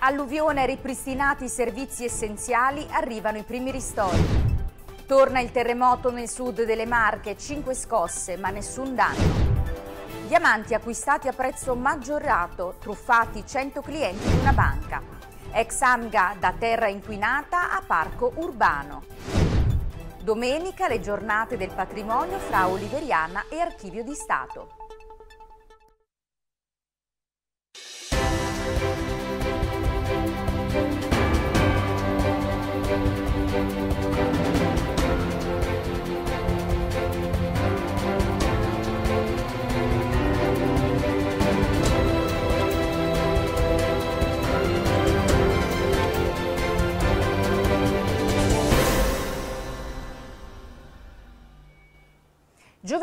Alluvione ripristinati i servizi essenziali, arrivano i primi ristori. Torna il terremoto nel sud delle Marche, 5 scosse ma nessun danno. Diamanti acquistati a prezzo maggiorato, truffati 100 clienti di una banca. Ex Amga da terra inquinata a parco urbano. Domenica le giornate del patrimonio fra Oliveriana e Archivio di Stato.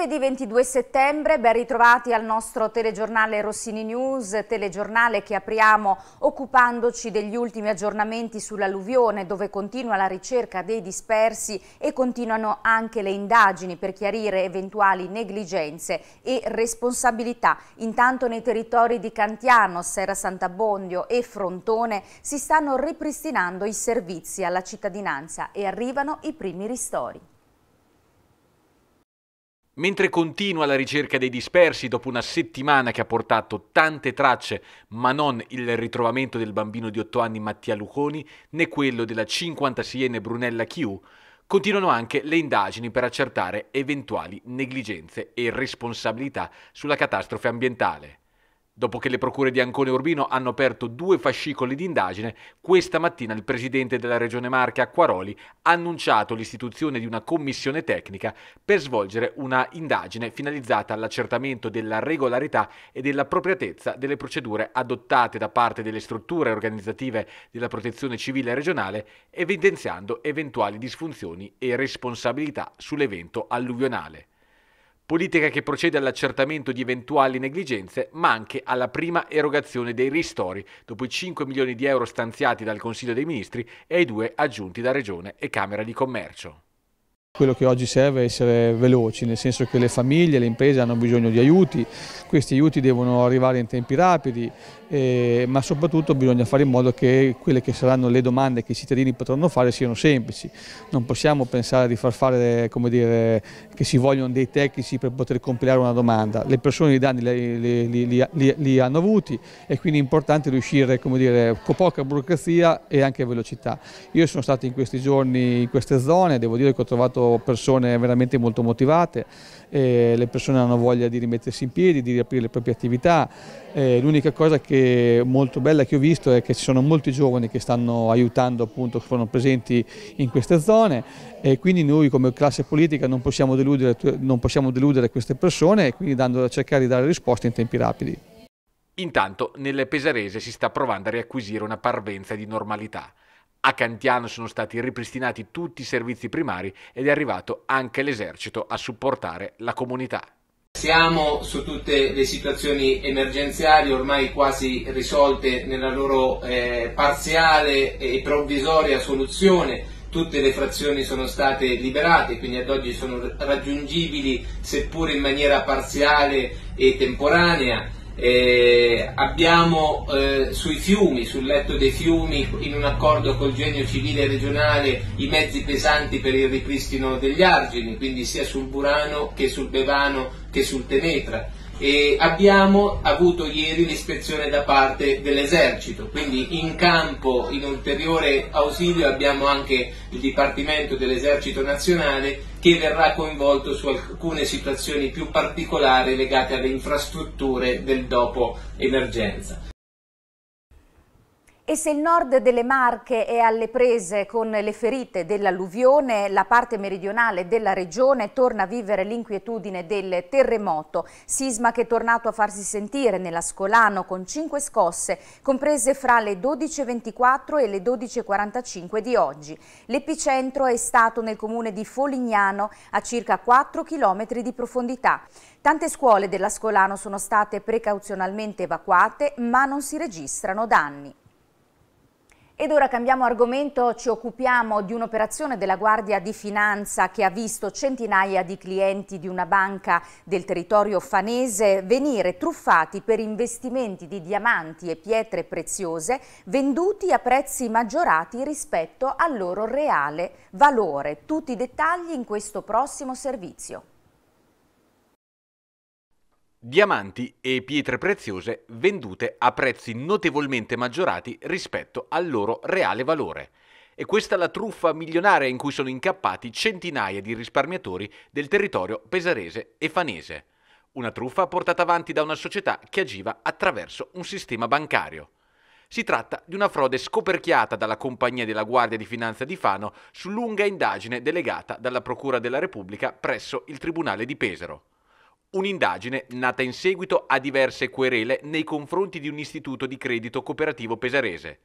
Giovedì 22 settembre, ben ritrovati al nostro telegiornale Rossini News, telegiornale che apriamo occupandoci degli ultimi aggiornamenti sull'alluvione dove continua la ricerca dei dispersi e continuano anche le indagini per chiarire eventuali negligenze e responsabilità. Intanto nei territori di Cantiano, Serra Sant'Abbondio e Frontone si stanno ripristinando i servizi alla cittadinanza e arrivano i primi ristori. Mentre continua la ricerca dei dispersi dopo una settimana che ha portato tante tracce, ma non il ritrovamento del bambino di 8 anni Mattia Luconi né quello della 56enne Brunella Chiù, continuano anche le indagini per accertare eventuali negligenze e responsabilità sulla catastrofe ambientale. Dopo che le procure di Ancone e Urbino hanno aperto due fascicoli di indagine, questa mattina il presidente della Regione Marche Acquaroli ha annunciato l'istituzione di una commissione tecnica per svolgere una indagine finalizzata all'accertamento della regolarità e dell'appropriatezza delle procedure adottate da parte delle strutture organizzative della Protezione Civile regionale, evidenziando eventuali disfunzioni e responsabilità sull'evento alluvionale politica che procede all'accertamento di eventuali negligenze, ma anche alla prima erogazione dei ristori, dopo i 5 milioni di euro stanziati dal Consiglio dei Ministri e i due aggiunti da Regione e Camera di Commercio. Quello che oggi serve è essere veloci, nel senso che le famiglie, le imprese hanno bisogno di aiuti, questi aiuti devono arrivare in tempi rapidi, eh, ma soprattutto bisogna fare in modo che quelle che saranno le domande che i cittadini potranno fare siano semplici. Non possiamo pensare di far fare, come dire, che si vogliono dei tecnici per poter compilare una domanda. Le persone i danni li, li, li, li hanno avuti e quindi è importante riuscire, come dire, con poca burocrazia e anche velocità. Io sono stato in questi giorni in queste zone, devo dire che ho trovato persone veramente molto motivate, eh, le persone hanno voglia di rimettersi in piedi, di riaprire le proprie attività, eh, l'unica cosa che molto bella che ho visto è che ci sono molti giovani che stanno aiutando appunto, che sono presenti in queste zone e quindi noi come classe politica non possiamo deludere, non possiamo deludere queste persone e quindi dando, cercare di dare risposte in tempi rapidi. Intanto nel Pesarese si sta provando a riacquisire una parvenza di normalità. A Cantiano sono stati ripristinati tutti i servizi primari ed è arrivato anche l'esercito a supportare la comunità. Siamo su tutte le situazioni emergenziali ormai quasi risolte nella loro eh, parziale e provvisoria soluzione, tutte le frazioni sono state liberate, quindi ad oggi sono raggiungibili seppur in maniera parziale e temporanea eh, abbiamo eh, sui fiumi, sul letto dei fiumi, in un accordo col genio civile regionale, i mezzi pesanti per il ripristino degli argini, quindi sia sul Burano che sul Bevano che sul Tenetra. E abbiamo avuto ieri l'ispezione da parte dell'esercito, quindi in campo, in ulteriore ausilio, abbiamo anche il Dipartimento dell'Esercito Nazionale che verrà coinvolto su alcune situazioni più particolari legate alle infrastrutture del dopo emergenza. E se il nord delle Marche è alle prese con le ferite dell'alluvione, la parte meridionale della regione torna a vivere l'inquietudine del terremoto, sisma che è tornato a farsi sentire nell'Ascolano con cinque scosse, comprese fra le 12.24 e le 12.45 di oggi. L'epicentro è stato nel comune di Folignano a circa 4 km di profondità. Tante scuole dell'Ascolano sono state precauzionalmente evacuate, ma non si registrano danni. Ed ora cambiamo argomento, ci occupiamo di un'operazione della Guardia di Finanza che ha visto centinaia di clienti di una banca del territorio fanese venire truffati per investimenti di diamanti e pietre preziose venduti a prezzi maggiorati rispetto al loro reale valore. Tutti i dettagli in questo prossimo servizio diamanti e pietre preziose vendute a prezzi notevolmente maggiorati rispetto al loro reale valore. E questa è la truffa milionaria in cui sono incappati centinaia di risparmiatori del territorio pesarese e fanese. Una truffa portata avanti da una società che agiva attraverso un sistema bancario. Si tratta di una frode scoperchiata dalla Compagnia della Guardia di Finanza di Fano su lunga indagine delegata dalla Procura della Repubblica presso il Tribunale di Pesaro. Un'indagine nata in seguito a diverse querele nei confronti di un istituto di credito cooperativo pesarese.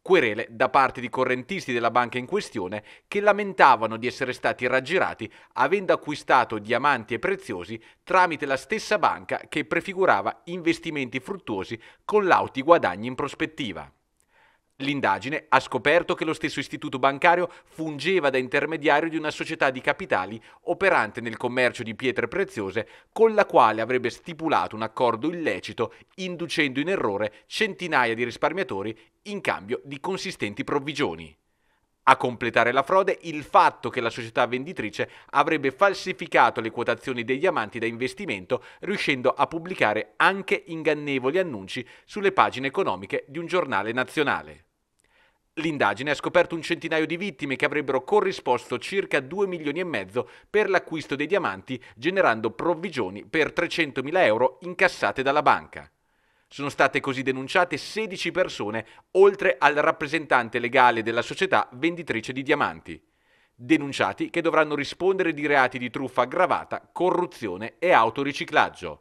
Querele da parte di correntisti della banca in questione che lamentavano di essere stati raggirati avendo acquistato diamanti e preziosi tramite la stessa banca che prefigurava investimenti fruttuosi con lauti guadagni in prospettiva. L'indagine ha scoperto che lo stesso istituto bancario fungeva da intermediario di una società di capitali operante nel commercio di pietre preziose con la quale avrebbe stipulato un accordo illecito inducendo in errore centinaia di risparmiatori in cambio di consistenti provvigioni. A completare la frode il fatto che la società venditrice avrebbe falsificato le quotazioni degli amanti da investimento riuscendo a pubblicare anche ingannevoli annunci sulle pagine economiche di un giornale nazionale. L'indagine ha scoperto un centinaio di vittime che avrebbero corrisposto circa 2 milioni e mezzo per l'acquisto dei diamanti generando provvigioni per 300 mila euro incassate dalla banca. Sono state così denunciate 16 persone, oltre al rappresentante legale della società venditrice di diamanti. Denunciati che dovranno rispondere di reati di truffa aggravata, corruzione e autoriciclaggio.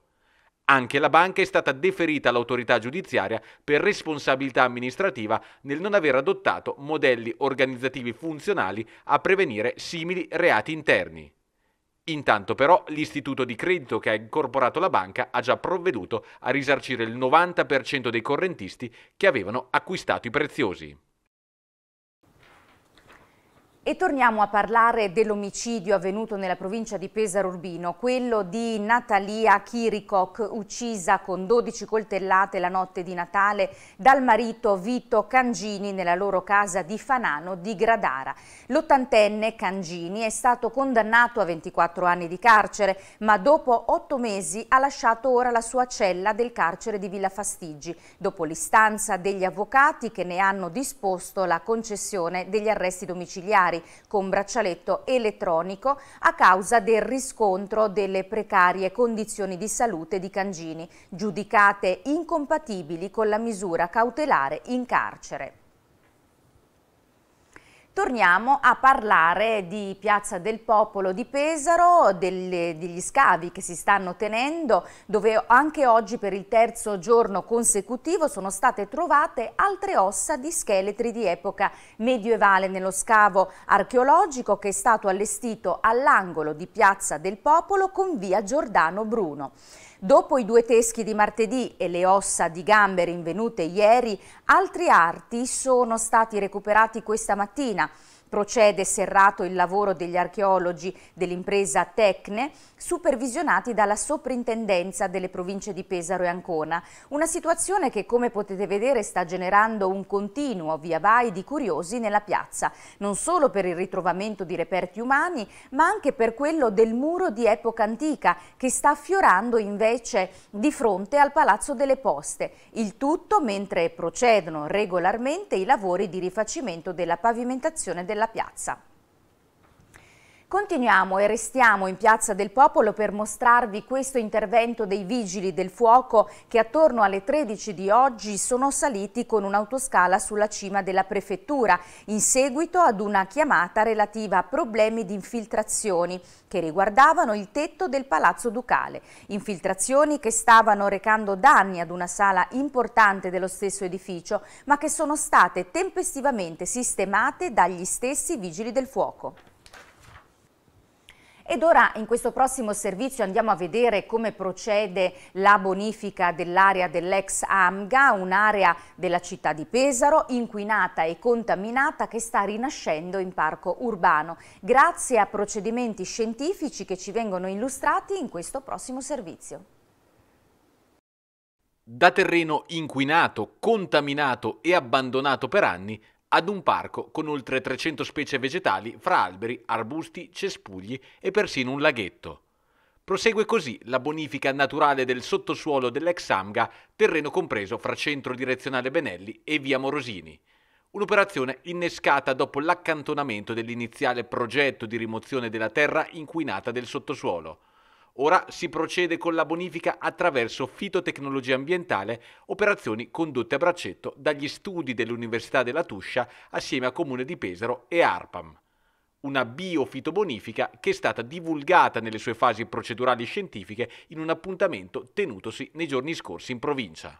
Anche la banca è stata deferita all'autorità giudiziaria per responsabilità amministrativa nel non aver adottato modelli organizzativi funzionali a prevenire simili reati interni. Intanto però l'istituto di credito che ha incorporato la banca ha già provveduto a risarcire il 90% dei correntisti che avevano acquistato i preziosi. E torniamo a parlare dell'omicidio avvenuto nella provincia di Pesaro Urbino, quello di Natalia Chiricoc, uccisa con 12 coltellate la notte di Natale dal marito Vito Cangini nella loro casa di Fanano di Gradara. L'ottantenne Cangini è stato condannato a 24 anni di carcere, ma dopo 8 mesi ha lasciato ora la sua cella del carcere di Villa Fastigi, dopo l'istanza degli avvocati che ne hanno disposto la concessione degli arresti domiciliari familiari con braccialetto elettronico a causa del riscontro delle precarie condizioni di salute di Cangini, giudicate incompatibili con la misura cautelare in carcere. Torniamo a parlare di Piazza del Popolo di Pesaro, delle, degli scavi che si stanno tenendo, dove anche oggi per il terzo giorno consecutivo sono state trovate altre ossa di scheletri di epoca medievale nello scavo archeologico che è stato allestito all'angolo di Piazza del Popolo con via Giordano Bruno. Dopo i due teschi di martedì e le ossa di gambe rinvenute ieri, altri arti sono stati recuperati questa mattina. Procede serrato il lavoro degli archeologi dell'impresa Tecne, supervisionati dalla soprintendenza delle province di Pesaro e Ancona. Una situazione che, come potete vedere, sta generando un continuo via vai di curiosi nella piazza, non solo per il ritrovamento di reperti umani, ma anche per quello del muro di epoca antica, che sta affiorando invece di fronte al Palazzo delle Poste. Il tutto mentre procedono regolarmente i lavori di rifacimento della pavimentazione della della piazza. Continuiamo e restiamo in Piazza del Popolo per mostrarvi questo intervento dei Vigili del Fuoco che attorno alle 13 di oggi sono saliti con un'autoscala sulla cima della Prefettura in seguito ad una chiamata relativa a problemi di infiltrazioni che riguardavano il tetto del Palazzo Ducale. Infiltrazioni che stavano recando danni ad una sala importante dello stesso edificio ma che sono state tempestivamente sistemate dagli stessi Vigili del Fuoco. Ed ora in questo prossimo servizio andiamo a vedere come procede la bonifica dell'area dell'ex AMGA, un'area della città di Pesaro inquinata e contaminata che sta rinascendo in parco urbano, grazie a procedimenti scientifici che ci vengono illustrati in questo prossimo servizio. Da terreno inquinato, contaminato e abbandonato per anni, ad un parco con oltre 300 specie vegetali fra alberi, arbusti, cespugli e persino un laghetto. Prosegue così la bonifica naturale del sottosuolo dell'ex Amga, terreno compreso fra centro direzionale Benelli e via Morosini. Un'operazione innescata dopo l'accantonamento dell'iniziale progetto di rimozione della terra inquinata del sottosuolo. Ora si procede con la bonifica attraverso fitotecnologia ambientale, operazioni condotte a braccetto dagli studi dell'Università della Tuscia assieme a Comune di Pesaro e ARPAM. Una biofitobonifica che è stata divulgata nelle sue fasi procedurali scientifiche in un appuntamento tenutosi nei giorni scorsi in provincia.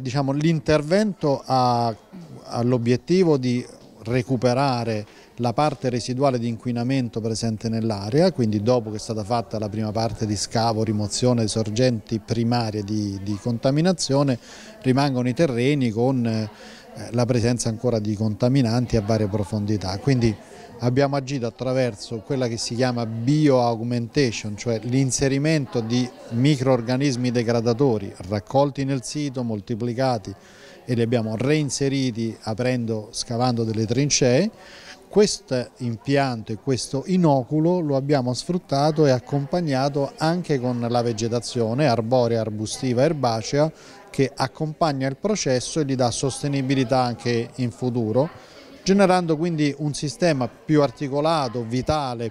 Diciamo, l'intervento ha, ha l'obiettivo di recuperare la parte residuale di inquinamento presente nell'area, quindi dopo che è stata fatta la prima parte di scavo, rimozione sorgenti primarie di, di contaminazione, rimangono i terreni con eh, la presenza ancora di contaminanti a varie profondità. Quindi abbiamo agito attraverso quella che si chiama bio-augmentation, cioè l'inserimento di microorganismi degradatori raccolti nel sito, moltiplicati e li abbiamo reinseriti aprendo, scavando delle trincee questo impianto e questo inoculo lo abbiamo sfruttato e accompagnato anche con la vegetazione arborea, arbustiva, erbacea che accompagna il processo e gli dà sostenibilità anche in futuro, generando quindi un sistema più articolato, vitale,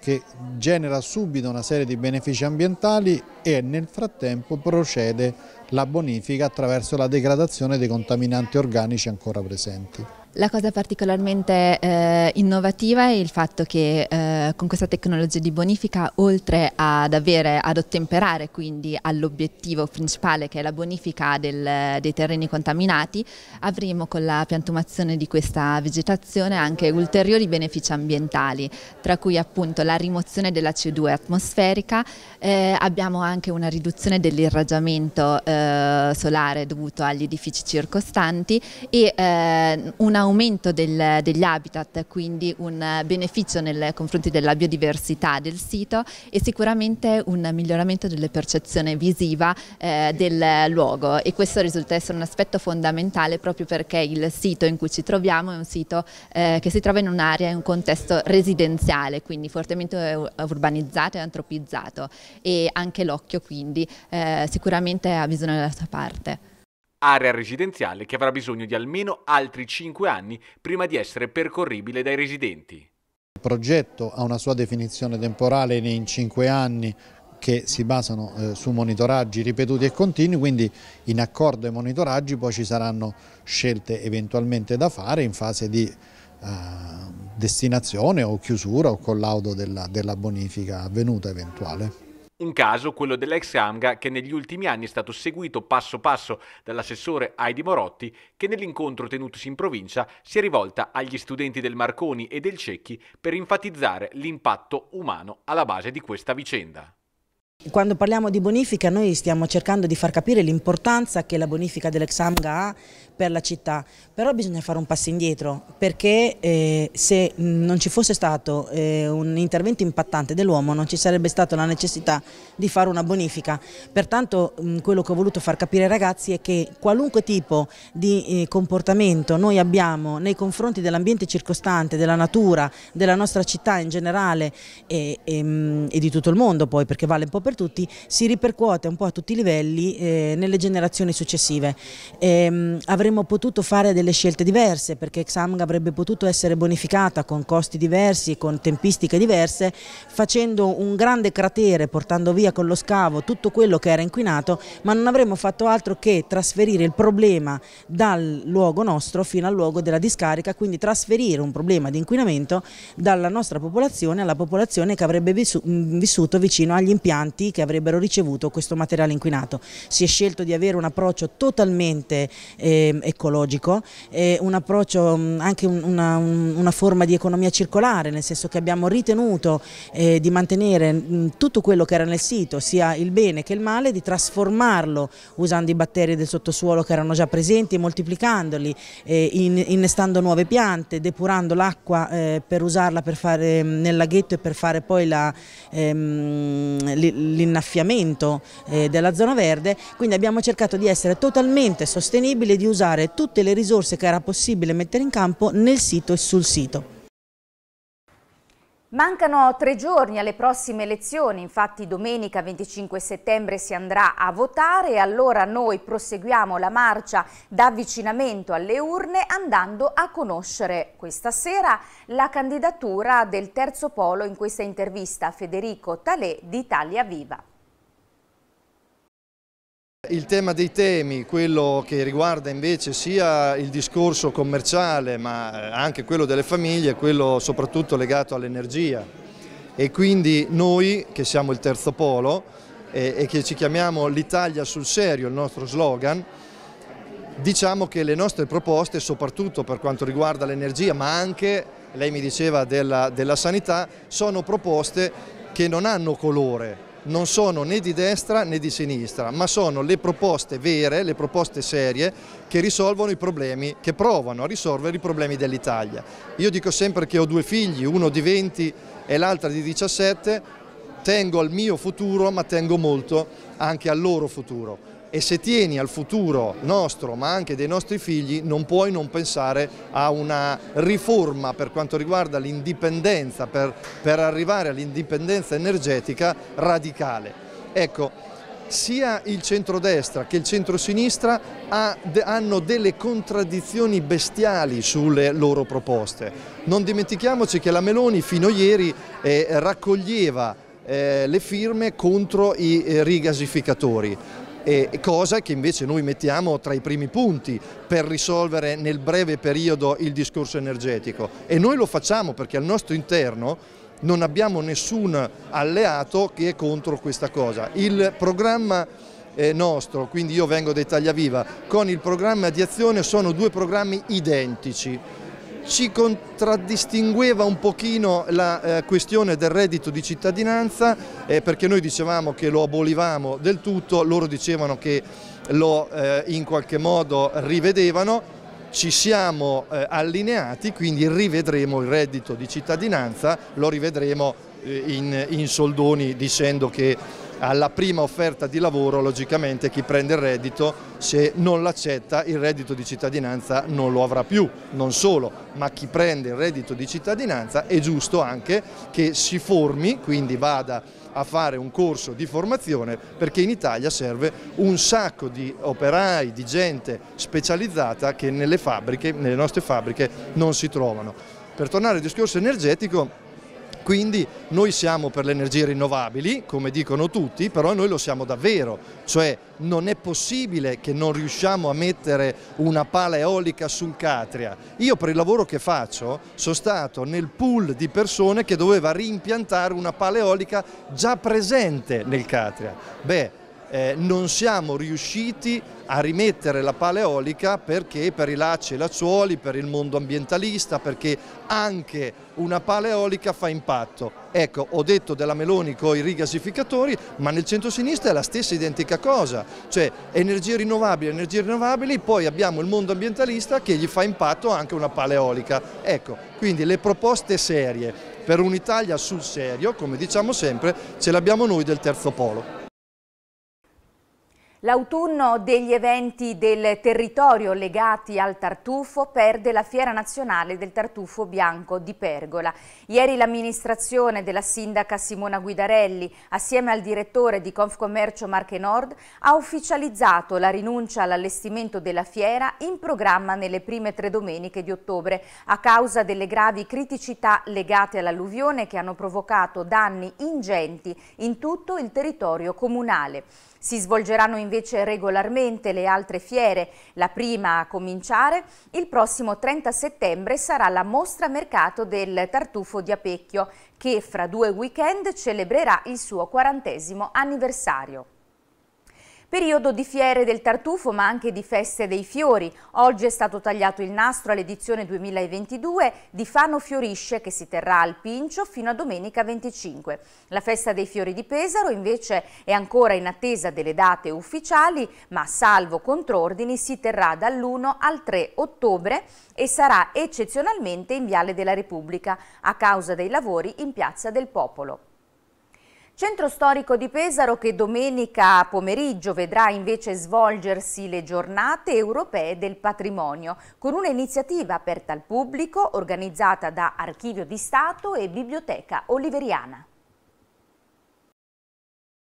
che genera subito una serie di benefici ambientali e nel frattempo procede la bonifica attraverso la degradazione dei contaminanti organici ancora presenti. La cosa particolarmente eh, innovativa è il fatto che eh, con questa tecnologia di bonifica, oltre ad, avere, ad ottemperare quindi all'obiettivo principale che è la bonifica del, dei terreni contaminati, avremo con la piantumazione di questa vegetazione anche ulteriori benefici ambientali, tra cui appunto la rimozione della CO2 atmosferica, eh, abbiamo anche una riduzione dell'irraggiamento eh, solare dovuto agli edifici circostanti e eh, una aumento del, degli habitat, quindi un eh, beneficio nei confronti della biodiversità del sito e sicuramente un miglioramento della percezione visiva eh, del luogo e questo risulta essere un aspetto fondamentale proprio perché il sito in cui ci troviamo è un sito eh, che si trova in un'area, in un contesto residenziale, quindi fortemente urbanizzato e antropizzato e anche l'occhio quindi eh, sicuramente ha bisogno della sua parte area residenziale che avrà bisogno di almeno altri 5 anni prima di essere percorribile dai residenti. Il progetto ha una sua definizione temporale in 5 anni che si basano eh, su monitoraggi ripetuti e continui, quindi in accordo ai monitoraggi poi ci saranno scelte eventualmente da fare in fase di eh, destinazione o chiusura o collaudo della, della bonifica avvenuta eventuale. Un caso, quello dell'ex AMGA, che negli ultimi anni è stato seguito passo passo dall'assessore Heidi Morotti, che nell'incontro tenutosi in provincia si è rivolta agli studenti del Marconi e del Cecchi per enfatizzare l'impatto umano alla base di questa vicenda. Quando parliamo di bonifica noi stiamo cercando di far capire l'importanza che la bonifica dell'Examga ha per la città, però bisogna fare un passo indietro perché eh, se non ci fosse stato eh, un intervento impattante dell'uomo non ci sarebbe stata la necessità di fare una bonifica, pertanto mh, quello che ho voluto far capire ai ragazzi è che qualunque tipo di eh, comportamento noi abbiamo nei confronti dell'ambiente circostante, della natura, della nostra città in generale e, e, mh, e, di tutto il mondo poi perché vale un po' per per tutti, si ripercuote un po' a tutti i livelli eh, nelle generazioni successive. E, ehm, avremmo potuto fare delle scelte diverse perché Xamg avrebbe potuto essere bonificata con costi diversi, con tempistiche diverse, facendo un grande cratere, portando via con lo scavo tutto quello che era inquinato, ma non avremmo fatto altro che trasferire il problema dal luogo nostro fino al luogo della discarica, quindi trasferire un problema di inquinamento dalla nostra popolazione alla popolazione che avrebbe vissuto vicino agli impianti privati che avrebbero ricevuto questo materiale inquinato. Si è scelto di avere un approccio totalmente eh, ecologico, eh, un approccio, mm, anche una, una, forma di economia circolare, nel senso che abbiamo ritenuto eh, di mantenere mm, tutto quello che era nel sito, sia il bene che il male, di trasformarlo usando i batteri del sottosuolo che erano già presenti e moltiplicandoli, eh, innestando nuove piante, depurando l'acqua eh, per usarla per fare, mm, nel laghetto e per fare poi la, ehm, l'innaffiamento eh, della zona verde, quindi abbiamo cercato di essere totalmente sostenibili e di usare tutte le risorse che era possibile mettere in campo nel sito e sul sito. Mancano tre giorni alle prossime elezioni, infatti domenica 25 settembre si andrà a votare e allora noi proseguiamo la marcia d'avvicinamento alle urne andando a conoscere questa sera la candidatura del terzo polo in questa intervista Federico Talè di Italia Viva. Il tema dei temi, quello che riguarda invece sia il discorso commerciale ma anche quello delle famiglie, è quello soprattutto legato all'energia e quindi noi che siamo il terzo polo e, e che ci chiamiamo l'Italia sul serio, il nostro slogan, diciamo che le nostre proposte soprattutto per quanto riguarda l'energia ma anche, lei mi diceva, della, della sanità sono proposte che non hanno colore, non sono né di destra né di sinistra, ma sono le proposte vere, le proposte serie che risolvono i problemi, che provano a risolvere i problemi dell'Italia. Io dico sempre che ho due figli, uno di 20 e l'altro di 17, tengo al mio futuro ma tengo molto anche al loro futuro e se tieni al futuro nostro ma anche dei nostri figli non puoi non pensare a una riforma per quanto riguarda l'indipendenza, per, per arrivare all'indipendenza energetica radicale. Ecco, sia il centrodestra che il centrosinistra ha, hanno delle contraddizioni bestiali sulle loro proposte. Non dimentichiamoci che la Meloni fino a ieri eh, raccoglieva eh, le firme contro i eh, rigasificatori eh, cosa che invece noi mettiamo tra i primi punti per risolvere nel breve periodo il discorso energetico e noi lo facciamo perché al nostro interno non abbiamo nessun alleato che è contro questa cosa. Il programma eh, nostro, quindi io vengo da Italia Viva, con il programma di azione sono due programmi identici ci contraddistingueva un pochino la eh, questione del reddito di cittadinanza eh, perché noi dicevamo che lo abolivamo del tutto, loro dicevano che lo eh, in qualche modo rivedevano, ci siamo eh, allineati, quindi rivedremo il reddito di cittadinanza, lo rivedremo eh, in, in soldoni dicendo che alla prima offerta di lavoro logicamente chi prende il reddito se non l'accetta il reddito di cittadinanza non lo avrà più, non solo, ma chi prende il reddito di cittadinanza è giusto anche che si formi, quindi vada a fare un corso di formazione perché in Italia serve un sacco di operai, di gente specializzata che nelle, fabbriche, nelle nostre fabbriche non si trovano. Per tornare al discorso energetico, quindi noi siamo per le energie rinnovabili, come dicono tutti, però noi lo siamo davvero, cioè non è possibile che non riusciamo a mettere una pala eolica sul Catria. Io per il lavoro che faccio sono stato nel pool di persone che doveva rimpiantare una pala eolica già presente nel Catria. Beh, eh, non siamo riusciti a rimettere la paleolica perché per i lacci e i lacciuoli, per il mondo ambientalista, perché anche una paleolica fa impatto. Ecco, ho detto della Meloni con i rigasificatori, ma nel centro-sinistra è la stessa identica cosa, cioè energie rinnovabili, energie rinnovabili, poi abbiamo il mondo ambientalista che gli fa impatto anche una paleolica. Ecco, quindi le proposte serie per un'Italia sul serio, come diciamo sempre, ce l'abbiamo noi del terzo polo. L'autunno degli eventi del territorio legati al tartufo perde la Fiera Nazionale del Tartufo Bianco di Pergola. Ieri l'amministrazione della sindaca Simona Guidarelli, assieme al direttore di Confcommercio Marche Nord, ha ufficializzato la rinuncia all'allestimento della fiera in programma nelle prime tre domeniche di ottobre a causa delle gravi criticità legate all'alluvione che hanno provocato danni ingenti in tutto il territorio comunale. Si svolgeranno invece regolarmente le altre fiere, la prima a cominciare il prossimo 30 settembre sarà la mostra mercato del tartufo di Apecchio che fra due weekend celebrerà il suo quarantesimo anniversario. Periodo di fiere del tartufo ma anche di feste dei fiori. Oggi è stato tagliato il nastro all'edizione 2022 di Fano Fiorisce che si terrà al Pincio fino a domenica 25. La festa dei fiori di Pesaro invece è ancora in attesa delle date ufficiali ma salvo contrordini si terrà dall'1 al 3 ottobre e sarà eccezionalmente in Viale della Repubblica a causa dei lavori in Piazza del Popolo. Centro storico di Pesaro che domenica pomeriggio vedrà invece svolgersi le giornate europee del patrimonio con un'iniziativa aperta al pubblico organizzata da Archivio di Stato e Biblioteca Oliveriana.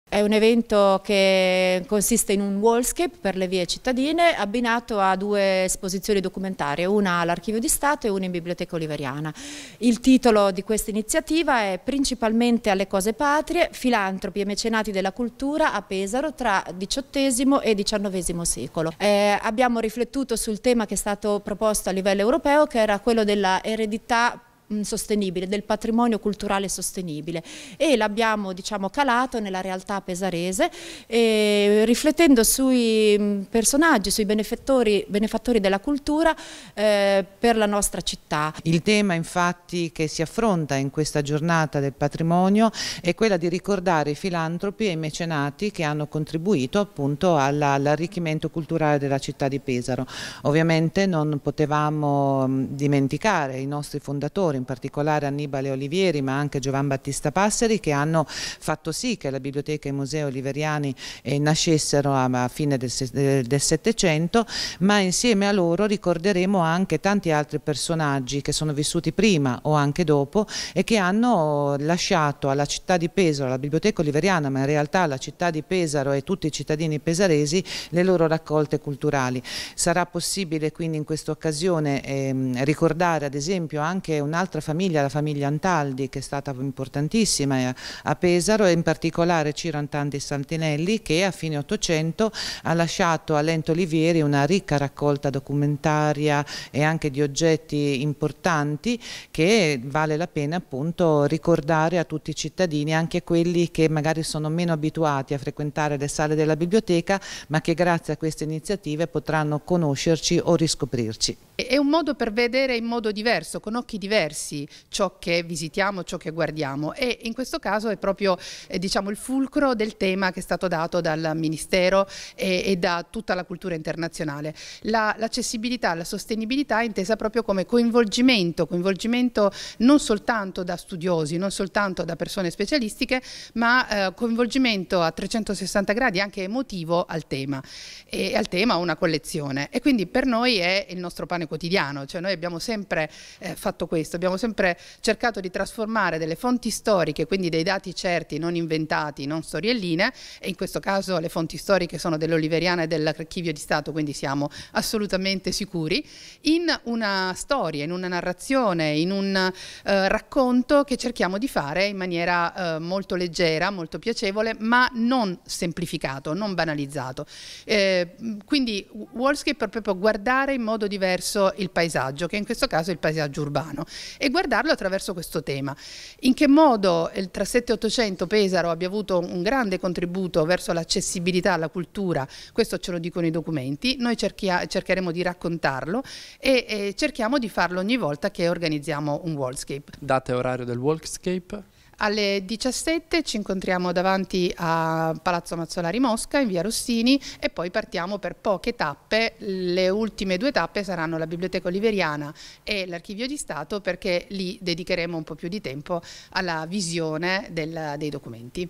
È un evento che consiste in un wallscape per le vie cittadine abbinato a due esposizioni documentarie, una all'Archivio di Stato e una in Biblioteca Oliveriana. Il titolo di questa iniziativa è Principalmente alle cose patrie, filantropi e mecenati della cultura a Pesaro tra XVIII e XIX secolo. Eh, abbiamo riflettuto sul tema che è stato proposto a livello europeo che era quello dell'eredità sostenibile, del patrimonio culturale sostenibile e l'abbiamo diciamo, calato nella realtà pesarese e, riflettendo sui personaggi, sui benefattori, benefattori della cultura eh, per la nostra città. Il tema infatti che si affronta in questa giornata del patrimonio è quella di ricordare i filantropi e i mecenati che hanno contribuito appunto all'arricchimento culturale della città di Pesaro. Ovviamente non potevamo dimenticare i nostri fondatori, in particolare Annibale Olivieri ma anche Giovan Battista Passeri che hanno fatto sì che la biblioteca e i musei oliveriani eh, nascessero a, fine eh, del Settecento ma insieme a loro ricorderemo anche tanti altri personaggi che sono vissuti prima o anche dopo e che hanno lasciato alla città di Pesaro, alla biblioteca oliveriana ma in realtà alla città di Pesaro e tutti i cittadini pesaresi le loro raccolte culturali. Sarà possibile quindi in questa occasione ehm, ricordare ad esempio anche un altro un'altra famiglia, la famiglia Antaldi, che è stata importantissima eh, a Pesaro e in particolare Ciro Antaldi Santinelli che a fine Ottocento ha lasciato a Lento Olivieri una ricca raccolta documentaria e anche di oggetti importanti che vale la pena appunto ricordare a tutti i cittadini, anche quelli che magari sono meno abituati a frequentare le sale della biblioteca, ma che grazie a queste iniziative potranno conoscerci o riscoprirci. È un modo per vedere in modo diverso, con occhi diversi diversi ciò che visitiamo, ciò che guardiamo e in questo caso è proprio eh, diciamo, il fulcro del tema che è stato dato dal Ministero e, e da tutta la cultura internazionale. L'accessibilità, la, la sostenibilità è intesa proprio come coinvolgimento, coinvolgimento non soltanto da studiosi, non soltanto da persone specialistiche, ma eh, coinvolgimento a 360 gradi anche emotivo al tema e al tema una collezione e quindi per noi è il nostro pane quotidiano, cioè noi abbiamo sempre eh, fatto questo, abbiamo abbiamo sempre cercato di trasformare delle fonti storiche, quindi dei dati certi, non inventati, non storielline, e in questo caso le fonti storiche sono dell'Oliveriana e dell'Archivio di Stato, quindi siamo assolutamente sicuri, in una storia, in una narrazione, in un eh, racconto che cerchiamo di fare in maniera eh, molto leggera, molto piacevole, ma non semplificato, non banalizzato. Eh, quindi Wallscape è proprio guardare in modo diverso il paesaggio, che in questo caso è il paesaggio urbano e guardarlo attraverso questo tema. In che modo il 800 Pesaro abbia avuto un grande contributo verso l'accessibilità alla cultura, questo ce lo dicono i documenti, noi cerchia, cercheremo di raccontarlo e, e cerchiamo di farlo ogni volta che organizziamo un Wallscape. Date e orario del Wallscape? Alle 17 ci incontriamo davanti a Palazzo Mazzolari Mosca in via Rossini e poi partiamo per poche tappe. Le ultime due tappe saranno la Biblioteca Oliveriana e l'Archivio di Stato perché lì dedicheremo un po' più di tempo alla visione del, dei documenti.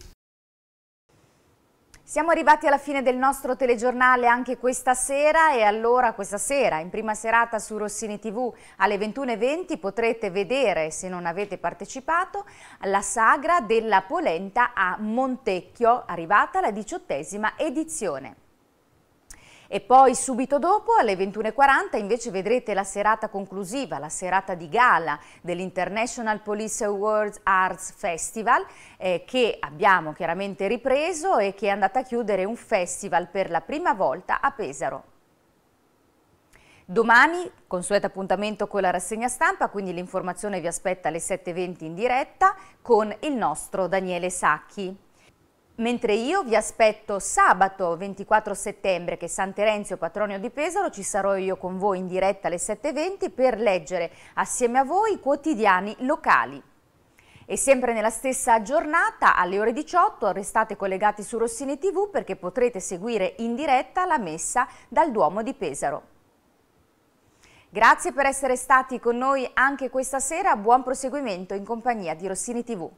Siamo arrivati alla fine del nostro telegiornale anche questa sera e allora questa sera in prima serata su Rossini TV alle 21.20 potrete vedere, se non avete partecipato, la sagra della polenta a Montecchio, arrivata la diciottesima edizione. E poi subito dopo alle 21.40 invece vedrete la serata conclusiva, la serata di gala dell'International Police Awards Arts Festival eh, che abbiamo chiaramente ripreso e che è andata a chiudere un festival per la prima volta a Pesaro. Domani, consueto appuntamento con la rassegna stampa, quindi l'informazione vi aspetta alle 7.20 in diretta con il nostro Daniele Sacchi. Mentre io vi aspetto sabato 24 settembre che San Terenzio, patronio di Pesaro, ci sarò io con voi in diretta alle 7.20 per leggere assieme a voi i quotidiani locali. E sempre nella stessa giornata, alle ore 18, restate collegati su Rossini TV perché potrete seguire in diretta la messa dal Duomo di Pesaro. Grazie per essere stati con noi anche questa sera, buon proseguimento in compagnia di Rossini TV.